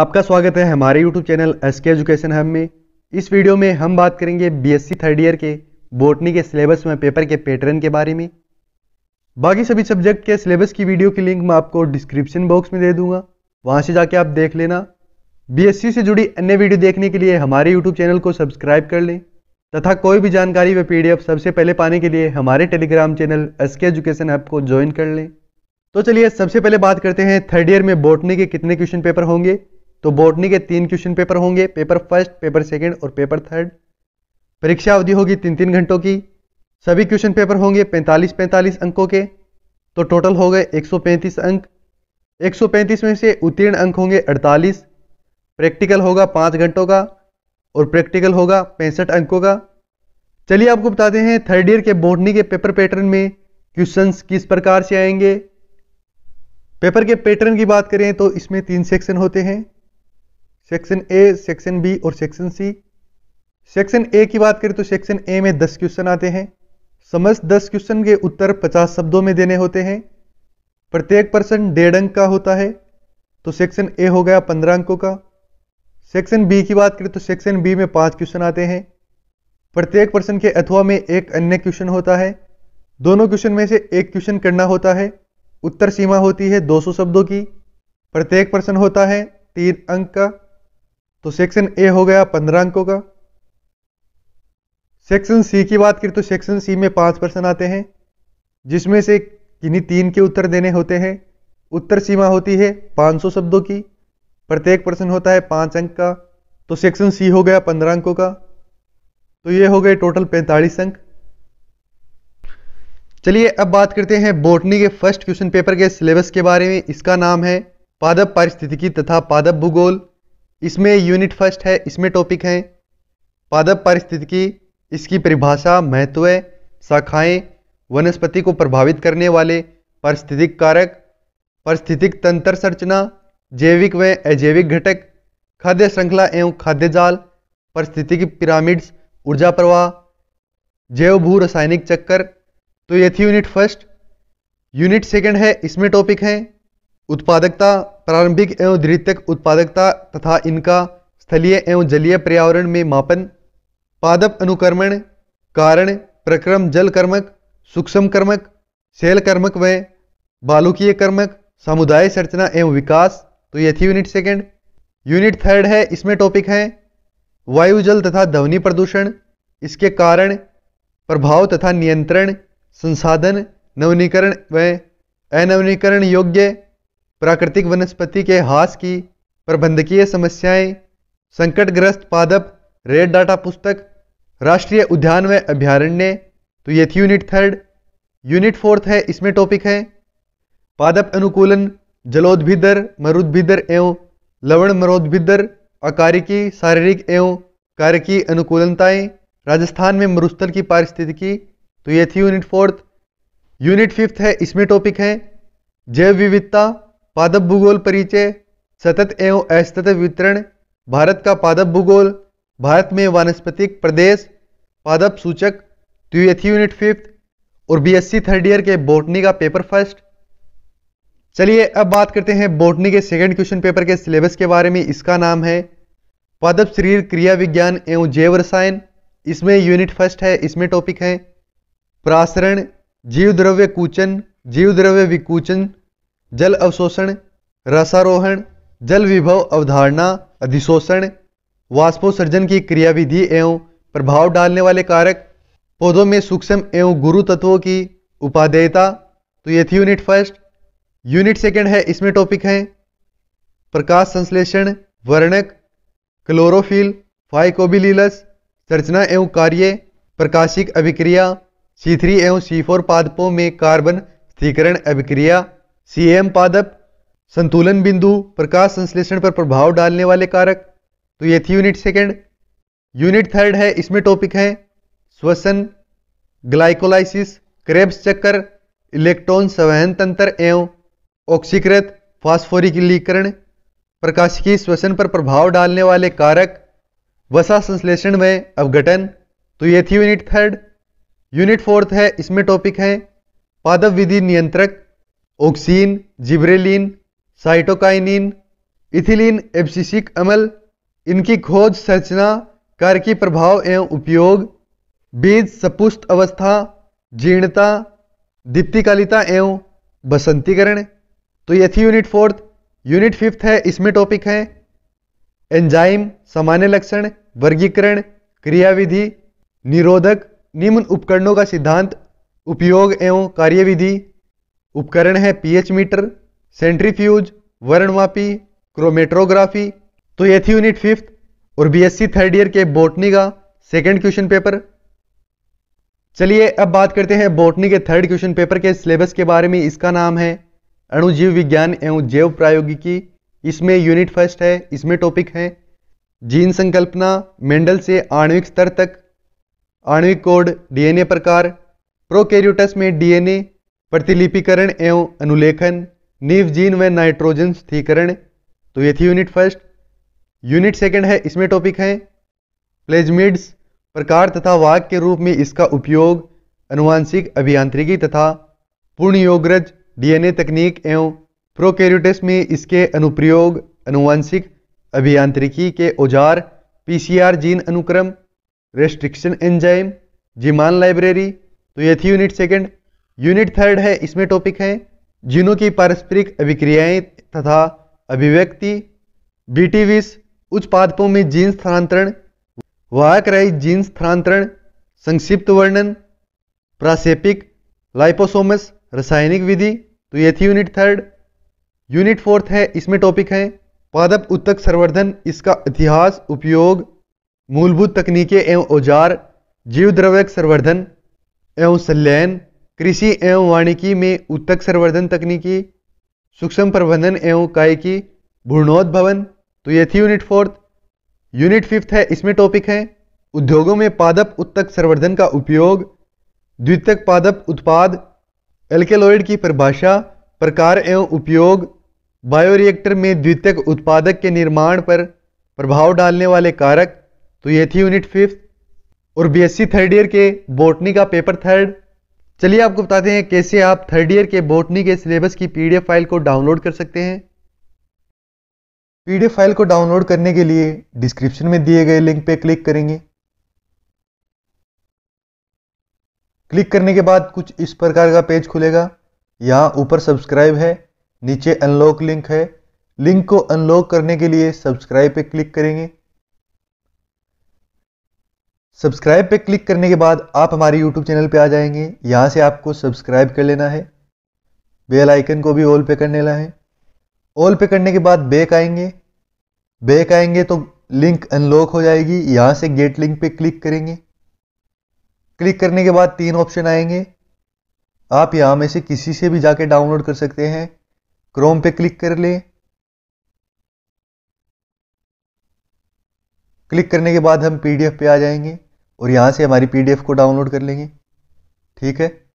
आपका स्वागत है हमारे YouTube channel S K education हम में इस वीडियो में हम बात करेंगे बीएससी थर्ड ईयर के बोटनी के सिलेबस में पेपर के पैटर्न के बारे में बाकी सभी सब्जेक्ट के सिलेबस की वीडियो की लिंक मैं आपको डिस्क्रिप्शन बॉक्स में दे दूंगा वहां से जाके आप देख लेना बीएससी से जुड़ी अन्य वीडियो देखने के लिए हमारे यूट्यूब चैनल को सब्सक्राइब कर लें तथा कोई भी जानकारी व पी सबसे पहले पाने के लिए हमारे Telegram channel S K education app को ज्वाइन कर लें तो चलिए सबसे पहले बात करते हैं थर्ड ईयर में बोटनी के कितने क्वेश्चन पेपर होंगे तो बोटनी के तीन क्वेश्चन पेपर होंगे पेपर फर्स्ट पेपर सेकेंड और पेपर थर्ड परीक्षा अवधि होगी तीन तीन घंटों की सभी क्वेश्चन पेपर होंगे 45-45 अंकों के तो टोटल हो गए 135 अंक 135 में से उत्तीर्ण अंक होंगे 48 प्रैक्टिकल होगा पाँच घंटों का और प्रैक्टिकल होगा पैंसठ अंकों का चलिए आपको बताते हैं थर्ड ईयर के बोटनी के पेपर पैटर्न में क्वेश्चंस किस प्रकार से आएंगे पेपर के पैटर्न की बात करें तो इसमें तीन सेक्शन होते हैं सेक्शन ए सेक्शन बी और सेक्शन सी सेक्शन ए की बात करें तो सेक्शन ए में दस क्वेश्चन आते हैं समस्त दस क्वेश्चन के उत्तर पचास शब्दों में देने होते हैं प्रत्येक प्रश्न डेढ़ अंक का होता है तो सेक्शन ए हो गया पंद्रह अंकों का सेक्शन बी की बात करें तो सेक्शन बी में पांच क्वेश्चन आते हैं प्रत्येक प्रश्न के अथवा में एक अन्य क्वेश्चन होता है दोनों क्वेश्चन में से एक क्वेश्चन करना होता है उत्तर सीमा होती है 200 शब्दों की प्रत्येक प्रश्न होता है तीन अंक का तो सेक्शन ए हो गया पंद्रह अंकों का सेक्शन सी की बात करें तो सेक्शन सी में पांच प्रश्न आते हैं जिसमें से किन्हीं तीन के उत्तर देने होते हैं उत्तर सीमा होती है 500 शब्दों की प्रत्येक प्रश्न होता है पांच अंक का तो सेक्शन सी हो गया पंद्रह अंकों का तो ये हो गए टोटल पैंतालीस अंक चलिए अब बात करते हैं बोटनी के फर्स्ट क्वेश्चन पेपर के सिलेबस के बारे में इसका नाम है पादप पारिस्थितिकी तथा पादप भूगोल इसमें यूनिट फर्स्ट है इसमें टॉपिक है पादप पारिस्थितिकी इसकी परिभाषा महत्व शाखाएं वनस्पति को प्रभावित करने वाले पारिस्थितिक कारक पारिस्थितिक तंत्र संरचना जैविक व अजैविक घटक खाद्य श्रृंखला एवं खाद्य जाल पारिस्थितिकी पिरामिड्स ऊर्जा प्रवाह जैव भू रासायनिक चक्कर तो ये थी यूनिट फर्स्ट यूनिट सेकंड है इसमें टॉपिक है उत्पादकता प्रारंभिक एवं द्वितीयक उत्पादकता तथा इनका स्थलीय एवं जलीय पर्यावरण में मापन पादप अनुक्रमण कारण प्रक्रम जल कर्मक सूक्ष्म कर्मक शैल कर्मक व बालुकीय कर्मक सामुदाय संरचना एवं विकास तो ये थी यूनिट सेकेंड यूनिट थर्ड है इसमें टॉपिक है वायु जल तथा ध्वनि प्रदूषण इसके कारण प्रभाव तथा नियंत्रण संसाधन नवनीकरण व अनवनीकरण योग्य प्राकृतिक वनस्पति के हास की प्रबंधकीय समस्याएं संकटग्रस्त पादप रेड डाटा पुस्तक राष्ट्रीय उद्यान व अभ्यारण्य तो ये थी यूनिट थर्ड यूनिट फोर्थ है इसमें टॉपिक है पादप अनुकूलन जलोद्भिदर मरुद्भिदर एवं लवण मरोद्भिदर अकारिकी शारीरिक एवं कार्यकी अनुकूलताएं राजस्थान में मरुस्थल की पारिस्थितिकी तो ये थी यूनिट फोर्थ यूनिट फिफ्थ है इसमें टॉपिक है जैव विविधता पादप भूगोल परिचय सतत एवं असतत वितरण भारत का पादप भूगोल भारत में वानस्पतिक प्रदेश पादप सूचक द्वितीय यूनिट फिफ्थ और बीएससी थर्ड ईयर के बोटनी का पेपर फर्स्ट चलिए अब बात करते हैं बोटनी के सेकंड क्वेश्चन पेपर के सिलेबस के बारे में इसका नाम है पादप शरीर क्रिया विज्ञान एवं जैव रसायन इसमें यूनिट फर्स्ट है इसमें टॉपिक है प्रासरण जीव द्रव्य कूचन जीव द्रव्य विकूचन जल अवशोषण रसारोहण जल विभव अवधारणा अधिशोषण वाष्पोसर्जन की क्रियाविधि एवं प्रभाव डालने वाले कारक पौधों में सूक्ष्म एवं गुरु तत्वों की उपादेयता तो ये थी यूनिट फर्स्ट यूनिट सेकंड है इसमें टॉपिक है प्रकाश संश्लेषण वर्णक क्लोरोफिल फाइकोबिलीलस संरचना एवं कार्य प्रकाशिक अभिक्रिया सी थ्री एवं सी फोर पादपों में कार्बन स्थिकरण अभिक्रिया सीएम पादप संतुलन बिंदु प्रकाश संश्लेषण पर प्रभाव डालने वाले कारक तो ये थी यूनिट सेकेंड यूनिट थर्ड है इसमें टॉपिक है श्वसन ग्लाइकोलाइसिस क्रेब्स चक्कर इलेक्ट्रॉन संवहन तंत्र एवं ऑक्सीकृत फास्फोरिकलीकरण प्रकाशिकी श्वसन पर प्रभाव डालने वाले कारक वसा संश्लेषण में अवघटन तो ये थी यूनिट थर्ड यूनिट फोर्थ है इसमें टॉपिक है पादप विधि नियंत्रक auxin gibberellin cytokinin ethylene abscisic अमल इनकी खोज संरचना कार्य की प्रभाव एवं उपयोग बीज सपुष्ट अवस्था जीर्णता दीप्तिकालिता एवं बसंतीकरण तो ये थी यूनिट फोर्थ यूनिट फिफ्थ है इसमें टॉपिक है एंजाइम सामान्य लक्षण वर्गीकरण क्रियाविधि निरोधक निम्न उपकरणों का सिद्धांत उपयोग एवं कार्यविधि उपकरण है पीएच मीटर सेंट्रीफ्यूज वर्णमापी क्रोमेट्रोग्राफी तो ये थी यूनिट फिफ्थ और बीएससी थर्ड ईयर के बोटनी का सेकेंड क्वेश्चन पेपर चलिए अब बात करते हैं बोटनी के थर्ड क्वेश्चन पेपर के सिलेबस के बारे में इसका नाम है अणुजीव विज्ञान एवं जैव प्रायोगिकी इसमें यूनिट फर्स्ट है इसमें टॉपिक है जीन संकल्पना मेंडल से आणविक स्तर तक आणविक कोड डीएनए प्रकार प्रोकैरियोटस में डीएनए प्रतिलिपिकरण एवं अनुलेखन जीन व नाइट्रोजन स्थिरीकरण तो ये थी यूनिट फर्स्ट यूनिट सेकंड है इसमें टॉपिक है प्लेजमिड्स प्रकार तथा वाक के रूप में इसका उपयोग अनुवांशिक अभियांत्रिकी तथा पूर्ण योगरज डीएनए तकनीक एवं प्रोकैरियोटिस में इसके अनुप्रयोग अनुवांशिक अभियांत्रिकी के औजार पीसीआर जीन अनुक्रम रेस्ट्रिक्शन एंजाइम जीमान लाइब्रेरी तो ये थी यूनिट सेकंड यूनिट थर्ड है इसमें टॉपिक है जीनों की पारस्परिक अभिक्रियाएं तथा अभिव्यक्ति बीटीविस उच्च पादपों में जीन स्थानांतरण वाहकराई जीन स्थानांतरण संक्षिप्त वर्णन प्रासेपिक लाइपोसोमस रासायनिक विधि तो ये थी यूनिट थर्ड यूनिट फोर्थ है इसमें टॉपिक है पादप उत्तक संवर्धन इसका इतिहास उपयोग मूलभूत तकनीकें एवं औजार जीव द्रव्यक संवर्धन एवं संलयन कृषि एवं वाणिकी में उत्तक संवर्धन तकनीकी सूक्ष्म प्रबंधन एवं भूर्णोद भवन तो ये थी यूनिट फोर्थ यूनिट फिफ्थ है इसमें टॉपिक है उद्योगों में पादप उत्तक संवर्धन का उपयोग द्वितक पादप उत्पाद एल्केलॉइड की परिभाषा प्रकार एवं उपयोग बायोरिएक्टर में द्वितक उत्पादक के निर्माण पर प्रभाव डालने वाले कारक तो ये थी यूनिट फिफ्थ और बीएससी थर्ड ईयर के बोटनी का पेपर थर्ड चलिए आपको बताते हैं कैसे आप थर्ड ईयर के बोटनी के सिलेबस की पीडीएफ फाइल को डाउनलोड कर सकते हैं पीडीएफ फाइल को डाउनलोड करने के लिए डिस्क्रिप्शन में दिए गए लिंक पे क्लिक करेंगे क्लिक करने के बाद कुछ इस प्रकार का पेज खुलेगा यहाँ ऊपर सब्सक्राइब है नीचे अनलॉक लिंक है लिंक को अनलॉक करने के लिए सब्सक्राइब पे क्लिक करेंगे सब्सक्राइब पे क्लिक करने के बाद आप हमारे यूट्यूब चैनल पे आ जाएंगे यहाँ से आपको सब्सक्राइब कर लेना है बेल आइकन को भी ऑल पे कर लेना है ऑल पे करने के बाद बैक आएंगे बैक आएंगे तो लिंक अनलॉक हो जाएगी यहाँ से गेट लिंक पे क्लिक करेंगे क्लिक करने के बाद तीन ऑप्शन आएंगे आप यहाँ में से किसी से भी जाके डाउनलोड कर सकते हैं क्रोम पे क्लिक कर लें क्लिक करने के बाद हम पीडीएफ पे आ जाएंगे और यहाँ से हमारी पीडीएफ को डाउनलोड कर लेंगे ठीक है